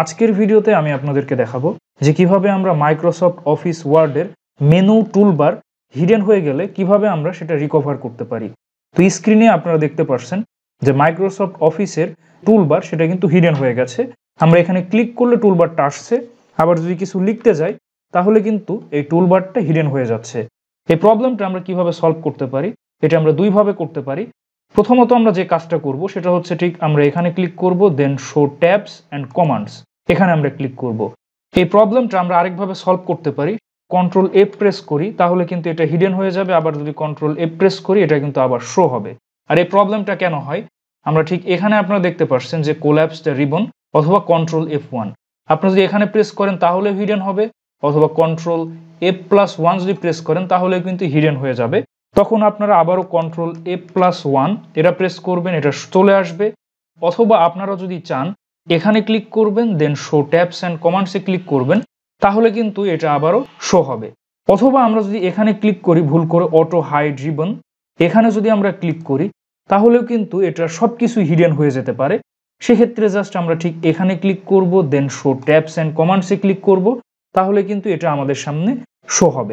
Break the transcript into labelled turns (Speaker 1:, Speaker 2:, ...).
Speaker 1: আজকের ভিডিওতে আমি আপনাদেরকে দেখাবো যে কিভাবে আমরা মাইক্রোসফট অফিস ওয়ার্ডের মেনু টুলবার হিডেন হয়ে গেলে কিভাবে আমরা সেটা রিকভার করতে পারি তো স্ক্রিনে আপনারা দেখতে পাচ্ছেন যে মাইক্রোসফট অফিসের টুলবার সেটা কিন্তু হিডেন হয়ে গেছে আমরা এখানে ক্লিক করলে টুলবারটা আসছে আবার যদি কিছু লিখতে যাই তাহলে কিন্তু এই টুলবারটা হিডেন হয়ে যাচ্ছে এই প্রবলেমটা আমরা কিভাবে সলভ করতে পারি এটা আমরা দুইভাবে করতে পারি প্রথমত আমরা যে কাজটা করব সেটা হচ্ছে ঠিক আমরা এখানে ক্লিক করব then show tabs and commands এখানে আমরা ক্লিক করব এই প্রবলেমটা আমরা আরেকভাবে সলভ করতে পারি কন্ট্রোল এফ প্রেস করি তাহলে কিন্তু এটা হিডেন হয়ে যাবে আবার যদি কন্ট্রোল এ প্রেস করি এটা কিন্তু আবার শো হবে আর এই প্রবলেমটা কেন হয় আমরা ঠিক এখানে আপনারা দেখতে পাচ্ছেন যে কোল্যাপসটা রিবন অথবা কন্ট্রোল এফ ওয়ান আপনি যদি এখানে প্রেস করেন তাহলে হিডেন হবে অথবা কন্ট্রোল এফ প্লাস ওয়ান যদি প্রেস করেন তাহলে কিন্তু হিডেন হয়ে যাবে তখন আপনারা আবারও কন্ট্রোল এ প্লাস ওয়ান এটা প্রেস করবেন এটা চলে আসবে অথবা আপনারা যদি চান এখানে ক্লিক করবেন দেন শো ট্যাপস অ্যান্ড কমান্ডসে ক্লিক করবেন তাহলে কিন্তু এটা আবারও শো হবে অথবা আমরা যদি এখানে ক্লিক করি ভুল করে অটো হাই ড্রিবন এখানে যদি আমরা ক্লিক করি তাহলেও কিন্তু এটা সব কিছু হিডেন হয়ে যেতে পারে সেক্ষেত্রে জাস্ট আমরা ঠিক এখানে ক্লিক করব দেন শো ট্যাপস অ্যান্ড কমান্ডসে ক্লিক করব তাহলে কিন্তু এটা আমাদের সামনে শো হবে